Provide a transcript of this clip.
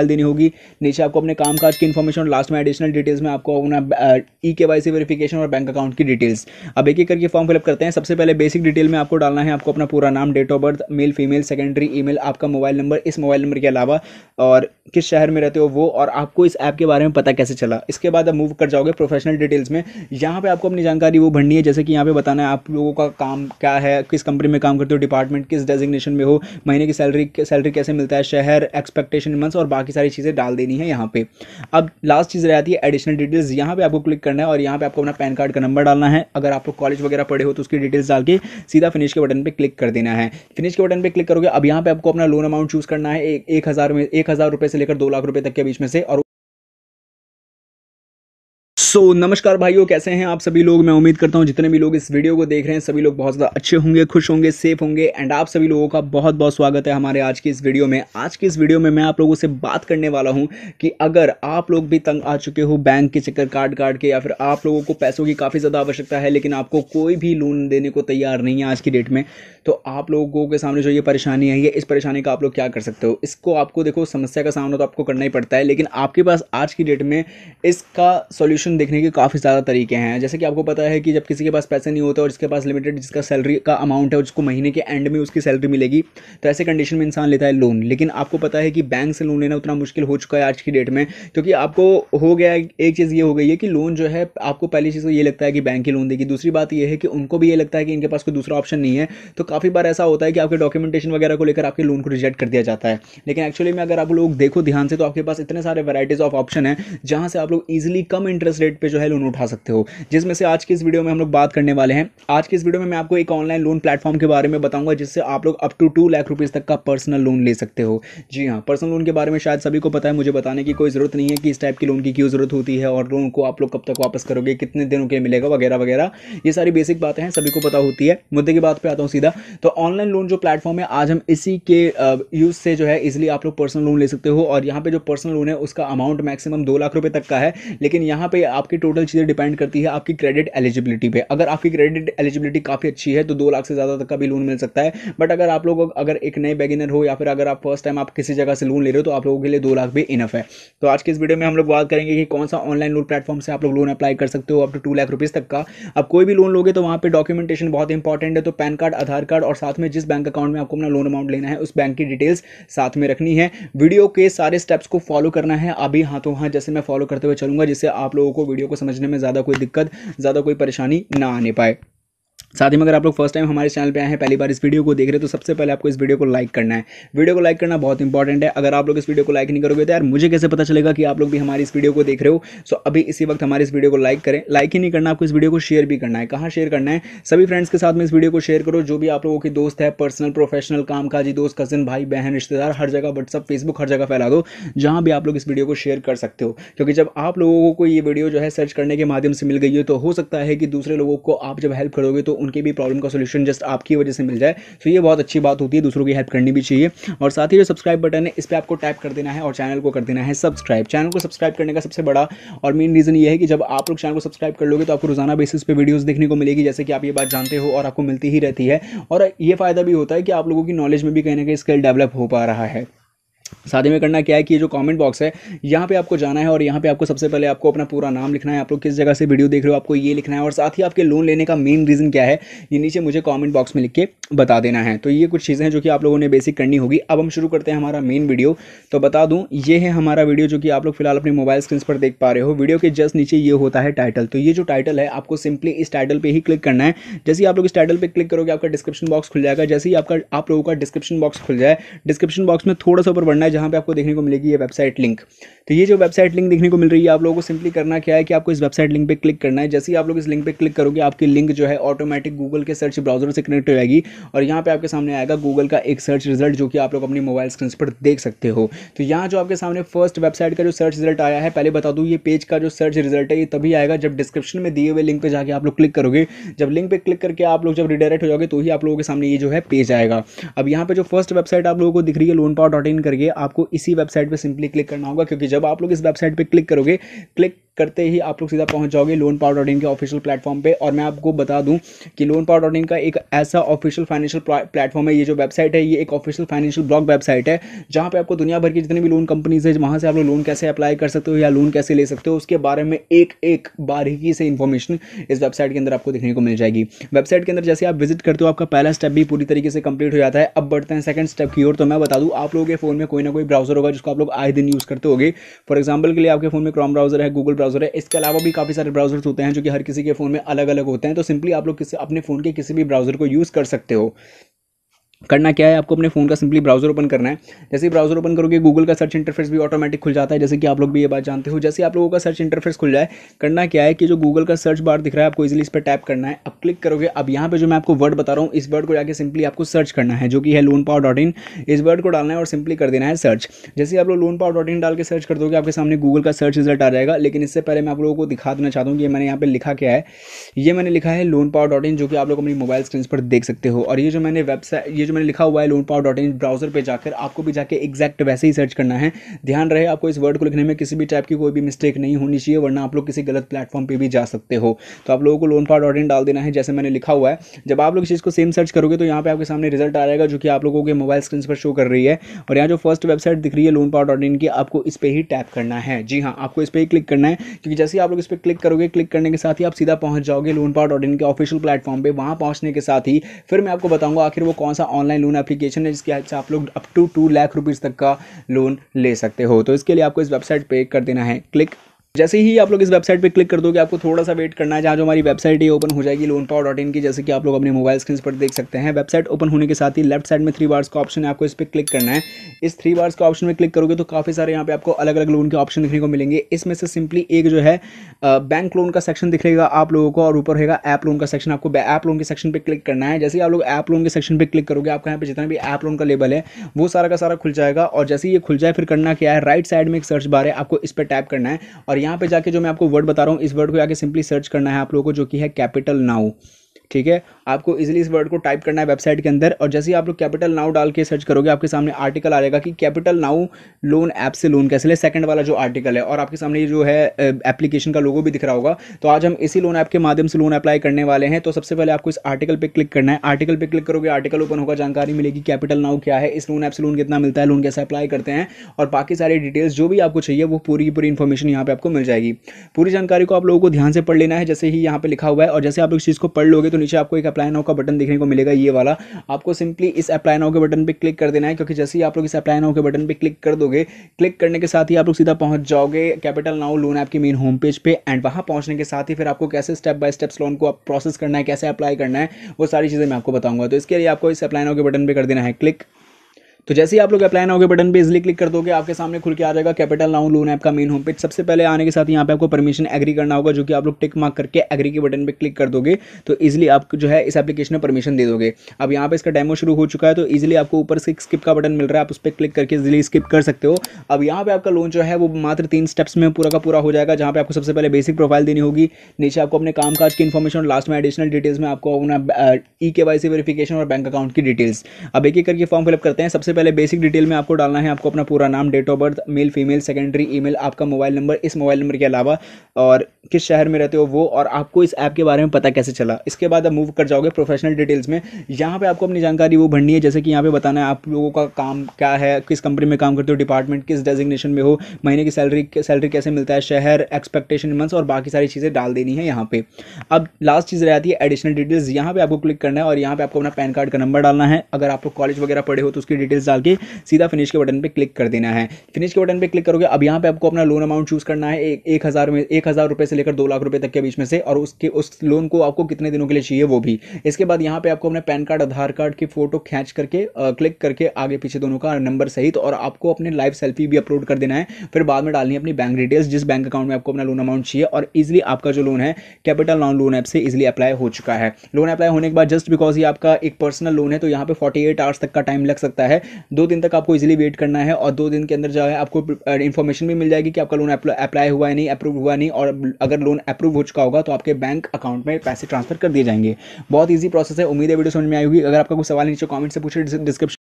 डाल देनी होगी नीचे आपको अपने कामकाज की इन्फॉर्मेशन और लास्ट में एडिशनल डिटेल्स में आपको अपना E K Y C verification और बैंक अकाउंट की डिटेल्स अब एक एक करके फॉर्म फिलअप करते हैं सबसे पहले बेसिक डिटेल में आपको डालना है आपको अपना पूरा नाम date of birth male female secondary email आपका मोबाइल नंबर इस मोबाइल नंबर के अलावा और किस शहर में रहते हो वो और आपको इस ऐप के बारे में पता कैसे चला इसके बाद आप मूव कर जाओगे प्रोफेशनल डिटेल्स में यहाँ पर आपको अपनी जानकारी वो भरनी है जैसे कि यहाँ पर बताना है आप लोगों का काम क्या है किस कंपनी में काम करते हो डिपार्टमेंट किस डेजिग्नेशन में हो महीने की सैलरी सैलरी कैसे मिलता है शहर एक्सपेक्टेशन मंथ्स और बाकी बाकी सारी चीज़ें डाल देनी है यहाँ पे अब लास्ट चीज़ रह जाती है एडिशनल डिटेल्स यहाँ पे आपको क्लिक करना है और यहाँ पे आपको अपना पैन कार्ड का नंबर डालना है अगर आपको कॉलेज वगैरह पढ़े हो तो उसकी डिटेल्स डाल के सीधा फिनिश के बटन पर क्लिक कर देना है फिनिश के बटन पर क्लिक करोगे अब यहाँ पर आपको अपना लोन अमाउंट चूज़ करना है एक, एक हज़ार में एक हज़ार रुपये से लेकर दो लाख रुपये तक के बीच में से और सो so, नमस्कार भाइयों कैसे हैं आप सभी लोग मैं उम्मीद करता हूं जितने भी लोग इस वीडियो को देख रहे हैं सभी लोग बहुत ज़्यादा अच्छे होंगे खुश होंगे सेफ होंगे एंड आप सभी लोगों का बहुत बहुत स्वागत है हमारे आज की इस वीडियो में आज की इस वीडियो में मैं आप लोगों से बात करने वाला हूं कि अगर आप लोग भी तंग आ चुके हो बैंक के चक्कर काट काट के या फिर आप लोगों को पैसों की काफ़ी ज़्यादा आवश्यकता है लेकिन आपको कोई भी लोन देने को तैयार नहीं है आज की डेट में तो आप लोगों के सामने जो ये परेशानी है ये इस परेशानी का आप लोग क्या कर सकते हो इसको आपको देखो समस्या का सामना तो आपको करना ही पड़ता है लेकिन आपके पास आज की डेट में इसका सोल्यूशन देखने के काफ़ी ज़्यादा तरीके हैं जैसे कि आपको पता है कि जब किसी के पास पैसे नहीं होते और जिसके पास लिमिटेड जिसका सैलरी का अमाउंट है उसको महीने के एंड में उसकी सैलरी मिलेगी तो ऐसे कंडीशन में इंसान लेता है लोन लेकिन आपको पता है कि बैंक से लोन लेना उतना मुश्किल हो चुका है आज की डेट में क्योंकि आपको हो गया एक चीज़ ये हो गई है कि लोन जो है आपको पहली चीज़ तो ये लगता है कि बैंक ही लोन देगी दूसरी बात यह है कि उनको भी ये लगता है कि इनके पास कोई दूसरा ऑप्शन नहीं है तो काफ़ी बार ऐसा होता है कि आपके डॉक्यूमेंटेशन वगैरह को लेकर आपके लोन को रिजेक्ट कर दिया जाता है लेकिन एक्चुअली में अगर आप लोग देखो ध्यान से तो आपके पास इतने सारे वैराइटीज़ ऑफ ऑप्शन है जहाँ से आप लोग ईजिली कम इंटरेस्ट रेट रेट पे जो है लोन उठा सकते हो जिसमें से आज की इस वीडियो में हम लोग बात करने वाले हैं आज की इस वीडियो में मैं आपको एक ऑनलाइन लोन प्लेटफॉर्म के बारे में बताऊंगा जिससे आप लोग up to two lakh rupees तक का पर्सनल लोन ले सकते हो जी हाँ पर्सनल लोन के बारे में शायद सभी को पता है मुझे बताने की कोई ज़रूरत नहीं है कि इस टाइप की लोन की क्यों ज़रूरत होती है और लोन को आप लोग कब तक वापस करोगे कितने दिनों के मिलेगा वगैरह वगैरह ये सारी बेसिक बातें हैं सभी को पता होती है मुद्दे की बात पर आता हूँ सीधा तो ऑनलाइन लोन जो प्लेटफॉर्म है आज हम इसी के यूज़ से जो है इजिली आप लोग पर्सनल लोन ले सकते हो और यहाँ पे जो पर्सनल लोन है उसका अमाउंट मैक्सिमम दो लाख रुपये तक का है लेकिन यहाँ पे आपकी टोटल चीज़ें डिपेंड करती है आपकी क्रेडिट एलिजिबिलिटी पे अगर आपकी क्रेडिट एलिजिबिलिटी काफ़ी अच्छी है तो दो लाख से ज़्यादा तक का भी लोन मिल सकता है बट अगर आप लोग अगर एक नए बेगिनर हो या फिर अगर आप फर्स्ट टाइम आप किसी जगह से लोन ले रहे हो तो आप लोगों के लिए दो लाख भी इनफ है तो आज की इस वीडियो में हम लोग बात करेंगे कि कौन सा ऑनलाइन लोन प्लेटफॉर्म से आप लोग लोन अप्लाई कर सकते हो up to two lakh rupees तक का आप कोई भी लोन लोगे तो वहाँ पर डॉक्यूमेंटेशन बहुत इंपॉर्टेंट है तो पैन कार्ड आधार कार्ड और साथ में जिस बैंक अकाउंट में आपको अपना लोन अमाउंट लेना है उस बैंक की डिटेल्स साथ में रखनी है वीडियो के सारे स्टेप्स को फॉलो करना है अभी हाथों हाथ जैसे मैं फॉलो करते हुए चलूंगा जिससे आप लोगों को वीडियो को समझने में ज़्यादा कोई दिक्कत ज़्यादा कोई परेशानी ना आने पाए साथ ही में अगर आप लोग फर्स्ट टाइम हमारे चैनल पे आए हैं पहली बार इस वीडियो को देख रहे हो तो सबसे पहले आपको इस वीडियो को लाइक करना है वीडियो को लाइक करना बहुत इंपॉर्टेंट है अगर आप लोग इस वीडियो को लाइक नहीं करोगे तो यार मुझे कैसे पता चलेगा कि आप लोग भी हमारी इस वीडियो को देख रहे हो सो अभी इसी वक्त हमारे इस वीडियो को लाइक करें लाइक ही नहीं करना आपको इस वीडियो को शेयर भी करना है कहाँ शेयर करना है सभी फ्रेंड्स के साथ में इस वीडियो को शेयर करो जो भी आप लोगों के दोस्त है पर्सनल प्रोफेशनल काम दोस्त कजन भाई बहन रिश्तेदार हर जगह व्हाट्सअप फेसबुक हर जगह फैला दो जहाँ भी आप लोग इस वीडियो को शेयर कर सकते हो क्योंकि जब आप लोगों को ये वीडियो जो है सर्च करने के माध्यम से मिल गई है तो हो सकता है कि दूसरे लोगों को आप जब हेल्प करोगे तो उनकी भी प्रॉब्लम का सोल्यूशन जस्ट आपकी वजह से मिल जाए तो ये बहुत अच्छी बात होती है दूसरों की हेल्प करनी भी चाहिए और साथ ही जो सब्सक्राइब बटन है इस पर आपको टैप कर देना है और चैनल को कर देना है सब्सक्राइब चैनल को सब्सक्राइब करने का सबसे बड़ा और मेन रीज़न ये है कि जब आप लोग चैनल को सब्सक्राइब कर लोगे तो आपको रोजाना बेसिस पे वीडियोस देखने को मिलेगी जैसे कि आप ये बात जानते हो और आपको मिलती ही रहती है और ये फ़ायदा भी होता है कि आप लोगों की नॉलेज में भी कहीं ना कहीं स्किल डेवलप हो पा रहा है साथ ही में करना क्या है कि जो कमेंट बॉक्स है यहाँ पे आपको जाना है और यहाँ पे आपको सबसे पहले आपको अपना पूरा नाम लिखना है आप लोग किस जगह से वीडियो देख रहे हो आपको ये लिखना है और साथ ही आपके लोन लेने का मेन रीज़न क्या है ये नीचे मुझे कमेंट बॉक्स में लिख के बता देना है तो ये कुछ चीज़ें हैं जो कि आप लोगों ने बेसिक करनी होगी अब हम शुरू करते हैं हमारा मेन वीडियो तो बता दूँ ये है हमारा वीडियो जो कि आप लोग फिलहाल अपने मोबाइल स्क्रीन पर देख पा रहे हो वीडियो के जस्ट नीचे ये होता है टाइटल तो ये जो टाइटल है आपको सिंपली इस टाइटल पर ही क्लिक करना है जैसे ही आप लोग इस टाइटल पर क्लिक करोगे आपका डिस्क्रिप्शन बॉक्स खुल जाएगा जैसे ही आपका आप लोगों का डिस्क्रिप्शन बॉक्स खुल जाए डिस्क्रिप्शन बॉक्स में थोड़ा सा ऊपर करना है जहाँ पे आपको देखने को मिलेगी ये वेबसाइट लिंक तो ये जो वेबसाइट लिंक देखने को मिल रही है आप लोगों को सिंपली करना क्या है कि आपको इस वेबसाइट लिंक पे क्लिक करना है जैसे ही आप लोग इस लिंक पे क्लिक करोगे आपकी लिंक जो है ऑटोमेटिक गूगल के सर्च ब्राउजर से कनेक्ट हो जाएगी और यहाँ पे आपके सामने आएगा गूगल का एक सर्च रिजल्ट जो कि आप लोग अपनी मोबाइल स्क्रीन पर देख सकते हो तो यहाँ जो आपके सामने फर्स्ट वेबसाइट का जो सर्च रिजल्ट आया है पहले बता दूँ ये पेज का जो सर्च रिजल्ट है ये तभी आएगा जब डिस्क्रिप्शन में दिए हुए लिंक पर जाकर आप लोग क्लिक करोगे जब लिंक पर क्लिक करके आप लोग जब रिडायरेक्ट हो जाओगे तो ही आप लोगों के सामने ये जो है पेज आएगा अब यहाँ पर जो फर्स्ट वेबसाइट आप लोगों को दिख रही है लोन पावर करके आपको इसी वेबसाइट पर सिंपली क्लिक करना होगा क्योंकि जब आप लोग इस वेबसाइट पर क्लिक करोगे क्लिक करते ही आप लोग सीधा पहुंच जाओगे लोन पावर डॉट इन के ऑफिशियल प्लेटफॉर्म पे और मैं आपको बता दूं कि लोन पावर डॉट इन का एक ऐसा ऑफिशियल फाइनेंशियल प्लेटफॉर्म है ये जो वेबसाइट है ये एक ऑफिशियल फाइनेंशियल ब्लॉग वेबसाइट है जहां पे आपको दुनिया भर की जितनी भी लोन कंपनीज है वहाँ से आप लोग लोन कैसे अप्लाई कर सकते हो या लोन कैसे ले सकते हो उसके बारे में एक एक बारीकी से इन्फॉर्मेशन इस वेबसाइट के अंदर आपको देखने को मिल जाएगी वेबसाइट के अंदर जैसे आप विजिट करते हो आपका पहला स्टेप भी पूरी तरीके से कंप्लीट हो जाता है अब बढ़ते हैं सेकंड स्टेप की ओर तो मैं बता दूँ आप लोगों के फ़ोन में कोई ना कोई ब्राउजर होगा जिसको आप लोग आए दिन यूज़ करते होगे फॉर एग्जाम्पल के लिए आपके फ़ोन में क्रॉम ब्राउजर है गूगल ब्राउजर है इसके अलावा भी काफ़ी सारे ब्राउजर्स होते हैं जो कि हर किसी के फ़ोन में अलग अलग होते हैं तो सिंपली आप लोग किसी अपने फ़ोन के किसी भी ब्राउजर को यूज़ कर सकते हो करना क्या है आपको अपने फ़ोन का सिंपली ब्राउज़र ओपन करना है जैसे ही ब्राउज़र ओपन करोगे गूगल का सर्च इंटरफेस भी ऑटोमेटिक खुल जाता है जैसे कि आप लोग भी ये बात जानते हो जैसे आप लोगों का सर्च इंटरफेस खुल जाए करना क्या है कि जो गूगल का सर्च बार दिख रहा है आपको इजीली इस पर टैप करना है अब क्लिक करोगे अब यहाँ पर जो मैं आपको वर्ड बता रहा हूँ इस वर्ड को जाकर सिंपली आपको सर्च करना है जो कि है लोन पावर इन इस वर्ड को डालना है और सिंपली कर देना है सर्च जैसे आप लोग लोन डॉट इन डाल के सर्च कर दोगे आपके सामने गूगल का सर्च रिजल्ट आ जाएगा लेकिन इससे पहले मैं आप लोगों को दिखा देना चाहता हूँ कि मैंने यहाँ पर लिखा क्या है ये मैंने लिखा है लोन डॉट इन जो कि आप लोग अपनी मोबाइल स्क्रीन पर देख सकते हो और ये जो मैंने वेबसाइट ये जो मैंने लिखा हुआ है loan power dot in browser पर जाकर आपको भी जाकर एग्जैक्ट वैसे ही सर्च करना है ध्यान रहे आपको इस वर्ड को लिखने में किसी भी टाइप की कोई भी मिस्टेक नहीं होनी चाहिए वरना आप लोग किसी गलत प्लेटफॉर्म पर भी जा सकते हो तो आप लोगों को लोन पावर डॉट इन डाल देना है जैसे मैंने लिखा हुआ है जब आप लोग इस चीज़ को सेम सर्च करोगे तो यहाँ पर आपके सामने रिजल्ट आ जाएगा जो कि आप लोगों के मोबाइल स्क्रीन पर शो कर रही है और यहाँ जो फर्स्ट वेबसाइट दिख रही है लोन पावर डॉट इन की आपको इस पर ही टैप करना है जी हाँ आपको इस पर ही क्लिक करना है क्योंकि जैसे ही आप लोग इस पर क्लिक करोगे क्लिक करने के साथ ही आप सीधा पहुँच जाओगे लोन पावर डॉट इन के ऑफिशियल प्लेटफॉर्म पर वहाँ पहुँचने के साथ ही फिर मैं आपको बताऊँगा आखिर वो कौन सा ऑनलाइन लोन एप्लीकेशन है जिसके हेल्प से आप लोग up to two lakh rupees तक का लोन ले सकते हो तो इसके लिए आपको इस वेबसाइट पर कर देना है क्लिक जैसे ही आप लोग इस वेबसाइट पे क्लिक कर दोगे आपको थोड़ा सा वेट करना है जहाँ जो हमारी वेबसाइट है ओपन हो जाएगी लोन पावर डॉट इन की जैसे कि आप लोग अपने मोबाइल स्क्रीन पर देख सकते हैं वेबसाइट ओपन होने के साथ ही लेफ्ट साइड में थ्री बार्स का ऑप्शन है आपको इस पर क्लिक करना है इस थ्री बार्स का ऑप्शन में क्लिक करोगे तो काफ़ी सारे यहाँ पे आपको अलग अलग लोन के ऑप्शन देखने को मिलेंगे इसमें से सिंपली एक जो है बैंक लोन का सेक्शन दिखेगा आप लोगों को और ऊपर रहेगा ऐप लोन का सेक्शन आपको ऐप लोन के सेक्शन पर क्लिक करना है जैसे ही आप लोग ऐप लोन के सेक्शन पर क्लिक करोगे आपका यहाँ पे जितना भी ऐप लोन का लेबल है वो सारा का सारा खुल जाएगा और जैसे ही ये खुल जाए फिर करना क्या है राइट साइड में एक सर्च बार है आपको इस पर टैप करना है और यहाँ पे जाके जो मैं आपको वर्ड बता रहा हूँ इस वर्ड को जाके सिंपली सर्च करना है आप लोगों को जो कि है कैपिटल नाउ ठीक है आपको इजीली इस वर्ड को टाइप करना है वेबसाइट के अंदर और जैसे ही आप लोग कैपिटल नाउ डाल के सर्च करोगे आपके सामने आर्टिकल आ जाएगा कि कैपिटल नाउ लोन ऐप से लोन कैसे ले सेकंड वाला जो आर्टिकल है और आपके सामने जो है एप्लीकेशन का लोगो भी दिख रहा होगा तो आज हम इसी लोन ऐप के माध्यम से लोन अप्लाई करने वाले हैं तो सबसे पहले आपको इस आर्टिकल पर क्लिक करना है आर्टिकल पर क्लिक करोगे आर्टिकल ओपन होगा जानकारी मिलेगी कैपिटल नाउ क्या है इस लोन ऐप से लोन कितना मिलता है लोन कैसे अप्लाई करते हैं और बाकी सारी डिटेल्स जो भी आपको चाहिए वो पूरी पूरी इन्फॉर्मेशन यहाँ पर आपको मिल जाएगी पूरी जानकारी को आप लोगों को ध्यान से पढ़ लेना है जैसे ही यहाँ पर लिखा हुआ है और जैसे आप लोग इस चीज़ को पढ़ लोगे तो नीचे आपको एक अप्लाई नाउ का बटन देखने को मिलेगा ये वाला आपको सिंपली इस अप्लाई नाउ के बटन पर क्लिक कर देना है क्योंकि जैसे ही आप लोग इस अप्लाई नाउ के बटन पर क्लिक कर दोगे क्लिक करने के साथ ही आप लोग सीधा पहुंच जाओगे कैपिटल नाउ लोन ऐप की मेन होम पेज पे एंड वहाँ पहुंचने के साथ ही फिर आपको कैसे स्टेप बाय स्टेप लोन को प्रोसेस करना है कैसे अप्लाई करना है वो सारी चीज़ें मैं आपको बताऊंगा तो इसके लिए आपको इस अप्लाई नाउ के बटन पर कर देना है क्लिक तो जैसे ही आप लोग अप्लाई ना होगा बटन पे इजली क्लिक कर दोगे आपके सामने खुल के आ जाएगा कैपिटल नाउ लोन ऐप का मेन होम पेज सबसे पहले आने के साथ यहाँ पे आपको परमिशन एग्री करना होगा जो कि आप लोग टिक मार्क करके एग्री के बटन पे क्लिक कर दोगे तो इजिली आप जो है इस एप्लीकेशन में परमिशन दे दोगे अब यहाँ पे इसका डेमो शुरू हो चुका है तो इजिली आपको ऊपर से स्किप का बटन मिल रहा है आप उस पर क्लिक करके इजिली स्किप कर सकते हो अब यहाँ पे आपका लोन जो है वो मात्र तीन स्टेप्स में पूरा का पूरा हो जाएगा जहाँ पे आपको सबसे पहले बेसिक प्रोफाइल देनी होगी नीचे आपको अपने कामकाज की इन्फॉर्मेशन और लास्ट में एडिशनल डिटेल्स में आपको अपना E K Y C verification और बैंक अकाउंट की डिटेल्स अब एक एक करके फॉर्म फिलअप करते हैं सबसे सबसे पहले बेसिक डिटेल में आपको डालना है आपको अपना पूरा नाम date of birth male female secondary email आपका मोबाइल नंबर इस मोबाइल नंबर के अलावा और किस शहर में रहते हो वो और आपको इस ऐप के बारे में पता कैसे चला इसके बाद आप मूव कर जाओगे प्रोफेशनल डिटेल्स में यहाँ पर आपको अपनी जानकारी वो भरनी है जैसे कि यहाँ पर बताना है आप लोगों का काम क्या है किस कंपनी में काम करते हो डिपार्टमेंट किस डेजिग्नेशन में हो महीने की सैलरी सैलरी कैसे मिलता है शहर एक्सपेक्टेशन मंथ्स और बाकी सारी चीज़ें डाल देनी है यहाँ पे अब लास्ट चीज़ रहती है एडिशनल डिटेल्स यहाँ पे आपको क्लिक करना है और यहाँ पे आपको अपना पैन कार्ड का नंबर डालना है अगर आपको कॉलेज वगैरह पढ़े हो तो उसकी डिटेल्स डिटेल्स डाल के सीधा फिनिश के बटन पर क्लिक कर देना है फिनिश के बटन पर क्लिक करोगे अब यहाँ पर आपको अपना लोन अमाउंट चूज़ करना है एक हज़ार में एक हज़ार रुपये से लेकर दो लाख रुपये तक के बीच में से और उसके उस लोन को आपको कितने दिनों के लिए चाहिए वो भी इसके बाद यहाँ पे आपको अपने पैन कार्ड आधार कार्ड की फ़ोटो खींच करके आ, क्लिक करके आगे पीछे दोनों का नंबर सहित और आपको अपने लाइव सेल्फी भी अपलोड कर देना है फिर बाद में डालनी है अपनी बैंक डिटेल्स जिस बैंक अकाउंट में आपको अपना लोन अमाउंट चाहिए और इजिली आपका जो लोन है कैपिटल नॉन लोन ऐप से इजिली अप्लाई हो चुका है लोन अप्लाई होने के बाद जस्ट बिकॉज ये आपका एक पर्सनल लोन है तो यहाँ पर फोर्टी आवर्स तक का टाइम लग सकता है दो दिन तक आपको इजीली वेट करना है और दो दिन के अंदर जो है आपको इन्फॉर्मेशन भी मिल जाएगी कि आपका लोन अप्लाई हुआ है नहीं अप्रूव हुआ नहीं और अगर लोन अप्रूव हो चुका होगा तो आपके बैंक अकाउंट में पैसे ट्रांसफर कर दिए जाएंगे बहुत ईजी प्रोसेस है उम्मीद है वीडियो समझ में आई होगी अगर आपका कोई सवाल नीचे कॉमेंट से पूछे डिस्क्रिप्शन